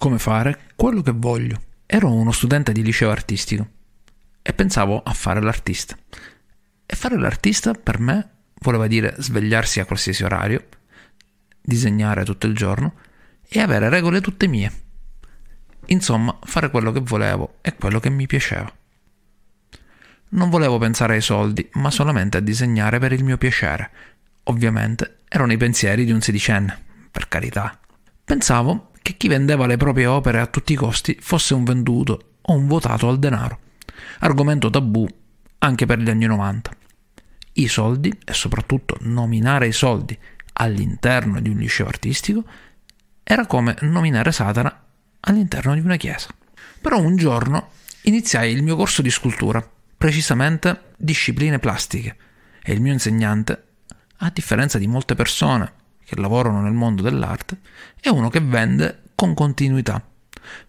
come fare quello che voglio. Ero uno studente di liceo artistico e pensavo a fare l'artista. E fare l'artista per me voleva dire svegliarsi a qualsiasi orario, disegnare tutto il giorno e avere regole tutte mie. Insomma, fare quello che volevo e quello che mi piaceva. Non volevo pensare ai soldi, ma solamente a disegnare per il mio piacere. Ovviamente erano i pensieri di un sedicenne, per carità. Pensavo che chi vendeva le proprie opere a tutti i costi fosse un venduto o un votato al denaro, argomento tabù anche per gli anni 90. I soldi, e soprattutto nominare i soldi all'interno di un liceo artistico, era come nominare Satana all'interno di una chiesa. Però un giorno iniziai il mio corso di scultura, precisamente discipline plastiche, e il mio insegnante, a differenza di molte persone che lavorano nel mondo dell'arte e uno che vende con continuità.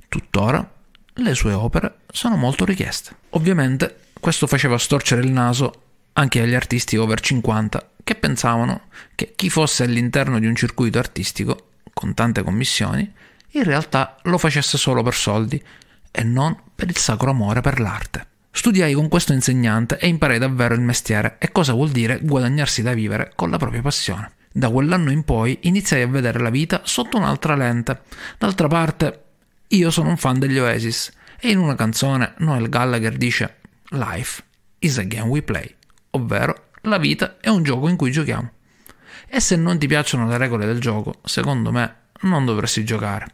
Tuttora le sue opere sono molto richieste. Ovviamente questo faceva storcere il naso anche agli artisti over 50 che pensavano che chi fosse all'interno di un circuito artistico, con tante commissioni, in realtà lo facesse solo per soldi e non per il sacro amore per l'arte. Studiai con questo insegnante e imparai davvero il mestiere e cosa vuol dire guadagnarsi da vivere con la propria passione. Da quell'anno in poi iniziai a vedere la vita sotto un'altra lente. D'altra parte, io sono un fan degli Oasis e in una canzone Noel Gallagher dice Life is a game we play, ovvero la vita è un gioco in cui giochiamo. E se non ti piacciono le regole del gioco, secondo me non dovresti giocare.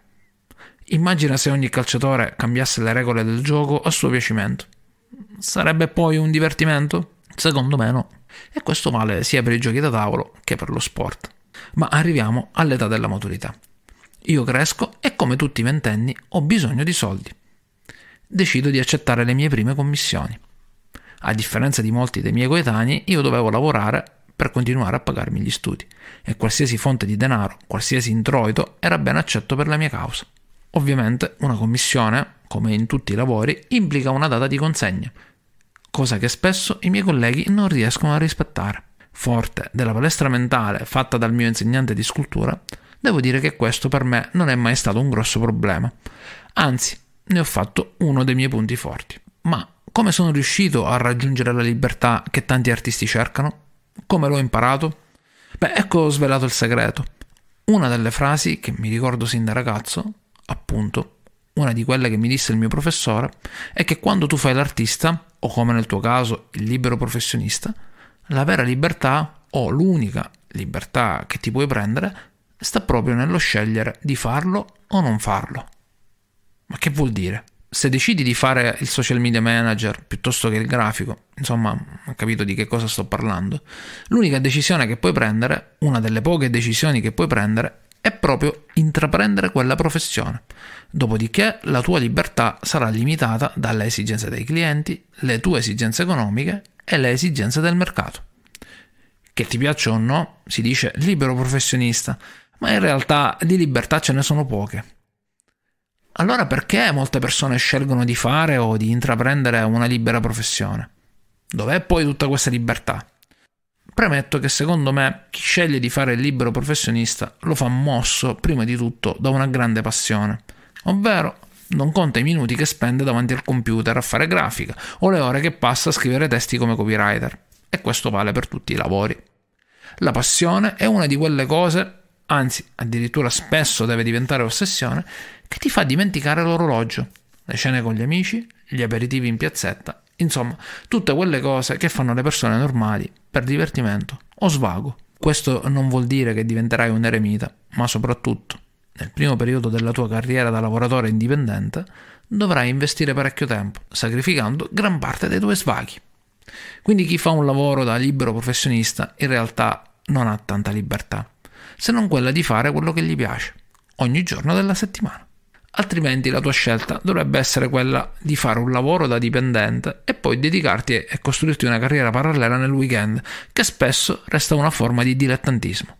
Immagina se ogni calciatore cambiasse le regole del gioco a suo piacimento. Sarebbe poi un divertimento? Secondo me no. E questo vale sia per i giochi da tavolo che per lo sport. Ma arriviamo all'età della maturità. Io cresco e come tutti i ventenni ho bisogno di soldi. Decido di accettare le mie prime commissioni. A differenza di molti dei miei coetanei, io dovevo lavorare per continuare a pagarmi gli studi e qualsiasi fonte di denaro, qualsiasi introito era ben accetto per la mia causa. Ovviamente una commissione, come in tutti i lavori, implica una data di consegna cosa che spesso i miei colleghi non riescono a rispettare. Forte della palestra mentale fatta dal mio insegnante di scultura, devo dire che questo per me non è mai stato un grosso problema. Anzi, ne ho fatto uno dei miei punti forti. Ma come sono riuscito a raggiungere la libertà che tanti artisti cercano? Come l'ho imparato? Beh, ecco ho svelato il segreto. Una delle frasi che mi ricordo sin da ragazzo, appunto, una di quelle che mi disse il mio professore è che quando tu fai l'artista, o come nel tuo caso il libero professionista, la vera libertà, o l'unica libertà che ti puoi prendere, sta proprio nello scegliere di farlo o non farlo. Ma che vuol dire? Se decidi di fare il social media manager piuttosto che il grafico, insomma, ho capito di che cosa sto parlando, l'unica decisione che puoi prendere, una delle poche decisioni che puoi prendere, è proprio intraprendere quella professione. Dopodiché la tua libertà sarà limitata dalle esigenze dei clienti, le tue esigenze economiche e le esigenze del mercato. Che ti piaccia o no, si dice libero professionista, ma in realtà di libertà ce ne sono poche. Allora perché molte persone scelgono di fare o di intraprendere una libera professione? Dov'è poi tutta questa libertà? Premetto che secondo me chi sceglie di fare il libero professionista lo fa mosso prima di tutto da una grande passione, ovvero non conta i minuti che spende davanti al computer a fare grafica o le ore che passa a scrivere testi come copywriter. E questo vale per tutti i lavori. La passione è una di quelle cose, anzi addirittura spesso deve diventare ossessione, che ti fa dimenticare l'orologio, le cene con gli amici, gli aperitivi in piazzetta Insomma, tutte quelle cose che fanno le persone normali per divertimento o svago. Questo non vuol dire che diventerai un eremita, ma soprattutto, nel primo periodo della tua carriera da lavoratore indipendente, dovrai investire parecchio tempo, sacrificando gran parte dei tuoi svaghi. Quindi chi fa un lavoro da libero professionista in realtà non ha tanta libertà, se non quella di fare quello che gli piace, ogni giorno della settimana altrimenti la tua scelta dovrebbe essere quella di fare un lavoro da dipendente e poi dedicarti e costruirti una carriera parallela nel weekend, che spesso resta una forma di dilettantismo.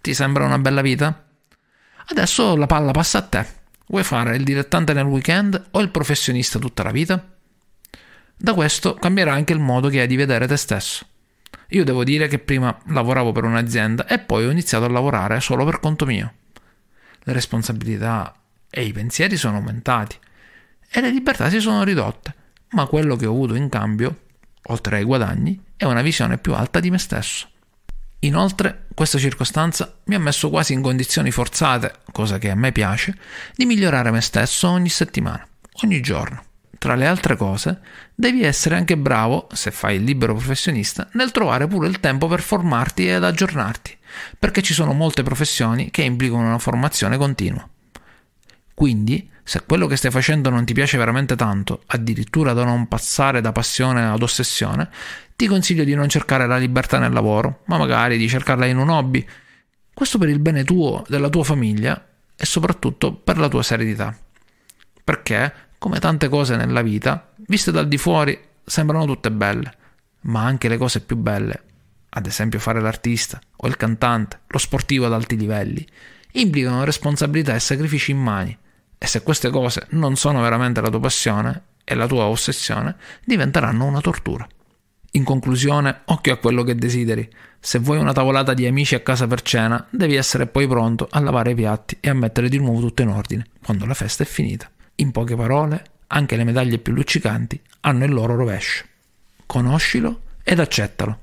Ti sembra una bella vita? Adesso la palla passa a te. Vuoi fare il dilettante nel weekend o il professionista tutta la vita? Da questo cambierà anche il modo che hai di vedere te stesso. Io devo dire che prima lavoravo per un'azienda e poi ho iniziato a lavorare solo per conto mio. Le responsabilità e i pensieri sono aumentati e le libertà si sono ridotte, ma quello che ho avuto in cambio, oltre ai guadagni, è una visione più alta di me stesso. Inoltre, questa circostanza mi ha messo quasi in condizioni forzate, cosa che a me piace, di migliorare me stesso ogni settimana, ogni giorno. Tra le altre cose, devi essere anche bravo, se fai il libero professionista, nel trovare pure il tempo per formarti ed aggiornarti, perché ci sono molte professioni che implicano una formazione continua. Quindi, se quello che stai facendo non ti piace veramente tanto, addirittura da non passare da passione ad ossessione, ti consiglio di non cercare la libertà nel lavoro, ma magari di cercarla in un hobby. Questo per il bene tuo, della tua famiglia e soprattutto per la tua serenità. Perché, come tante cose nella vita, viste dal di fuori sembrano tutte belle, ma anche le cose più belle, ad esempio fare l'artista o il cantante, lo sportivo ad alti livelli, implicano responsabilità e sacrifici in mani e se queste cose non sono veramente la tua passione e la tua ossessione, diventeranno una tortura. In conclusione, occhio a quello che desideri. Se vuoi una tavolata di amici a casa per cena, devi essere poi pronto a lavare i piatti e a mettere di nuovo tutto in ordine, quando la festa è finita. In poche parole, anche le medaglie più luccicanti hanno il loro rovescio. Conoscilo ed accettalo.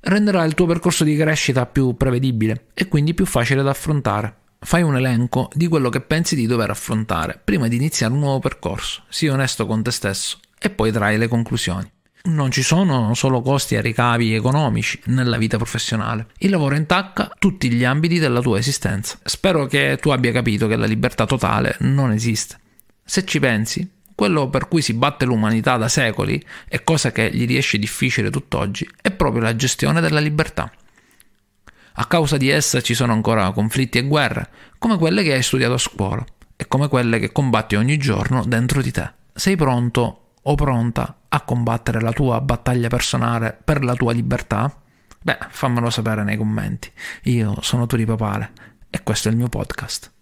Renderà il tuo percorso di crescita più prevedibile e quindi più facile da affrontare. Fai un elenco di quello che pensi di dover affrontare prima di iniziare un nuovo percorso, sii onesto con te stesso e poi trai le conclusioni. Non ci sono solo costi e ricavi economici nella vita professionale. Il lavoro intacca tutti gli ambiti della tua esistenza. Spero che tu abbia capito che la libertà totale non esiste. Se ci pensi, quello per cui si batte l'umanità da secoli e cosa che gli riesce difficile tutt'oggi è proprio la gestione della libertà. A causa di essa ci sono ancora conflitti e guerre, come quelle che hai studiato a scuola e come quelle che combatti ogni giorno dentro di te. Sei pronto o pronta a combattere la tua battaglia personale per la tua libertà? Beh, fammelo sapere nei commenti. Io sono Turi Papale e questo è il mio podcast.